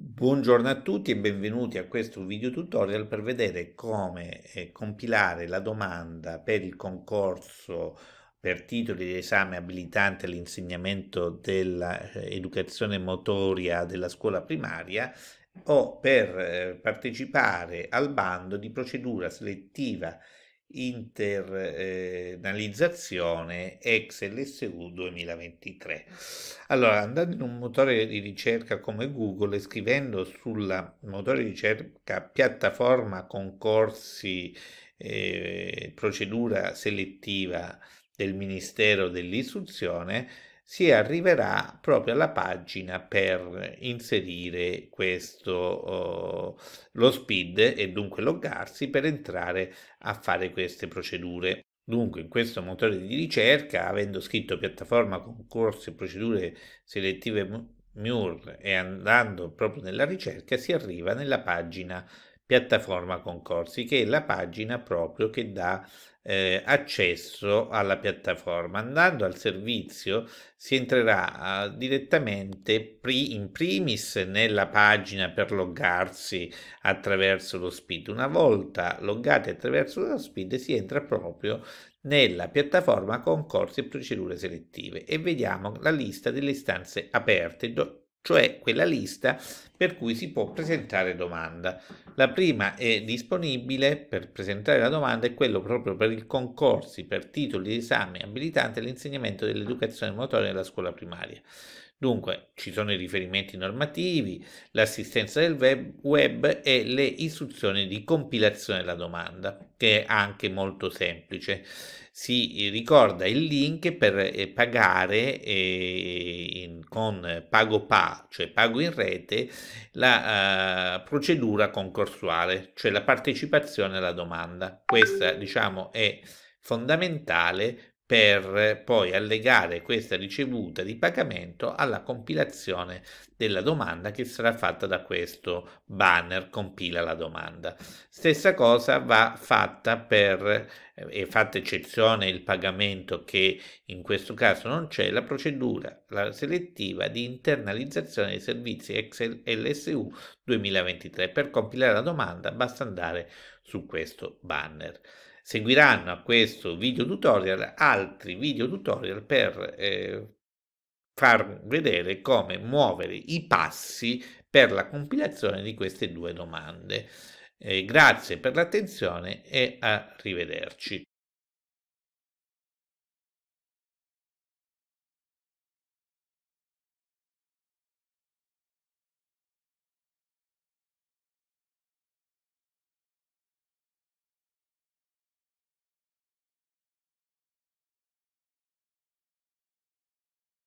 Buongiorno a tutti e benvenuti a questo video tutorial per vedere come eh, compilare la domanda per il concorso per titoli di esame abilitante all'insegnamento dell'educazione eh, motoria della scuola primaria o per eh, partecipare al bando di procedura selettiva internalizzazione eh, ex LSU 2023. Allora, andando in un motore di ricerca come Google e scrivendo sulla motore di ricerca piattaforma concorsi eh, procedura selettiva del Ministero dell'Istruzione, si arriverà proprio alla pagina per inserire questo, uh, lo SPID e dunque loggarsi per entrare a fare queste procedure. Dunque, in questo motore di ricerca, avendo scritto piattaforma concorsi e procedure selettive MUR e andando proprio nella ricerca, si arriva nella pagina piattaforma concorsi, che è la pagina proprio che dà eh, accesso alla piattaforma. Andando al servizio si entrerà eh, direttamente pri in primis nella pagina per loggarsi attraverso lo speed Una volta loggati attraverso lo speed si entra proprio nella piattaforma concorsi e procedure selettive e vediamo la lista delle istanze aperte cioè quella lista per cui si può presentare domanda. La prima è disponibile per presentare la domanda è quello proprio per i concorsi per titoli di esame abilitante all'insegnamento dell'educazione motoria nella scuola primaria. Dunque ci sono i riferimenti normativi, l'assistenza del web, web, e le istruzioni di compilazione della domanda, che è anche molto semplice. Si ricorda il link per eh, pagare eh, in, con PagoPA, cioè pago in rete, la eh, procedura concorsuale, cioè la partecipazione alla domanda. Questa diciamo è fondamentale per poi allegare questa ricevuta di pagamento alla compilazione della domanda che sarà fatta da questo banner compila la domanda. Stessa cosa va fatta per, e fatta eccezione il pagamento che in questo caso non c'è, la procedura la selettiva di internalizzazione dei servizi Excel LSU 2023. Per compilare la domanda basta andare su questo banner. Seguiranno a questo video tutorial altri video tutorial per eh, far vedere come muovere i passi per la compilazione di queste due domande. Eh, grazie per l'attenzione e arrivederci.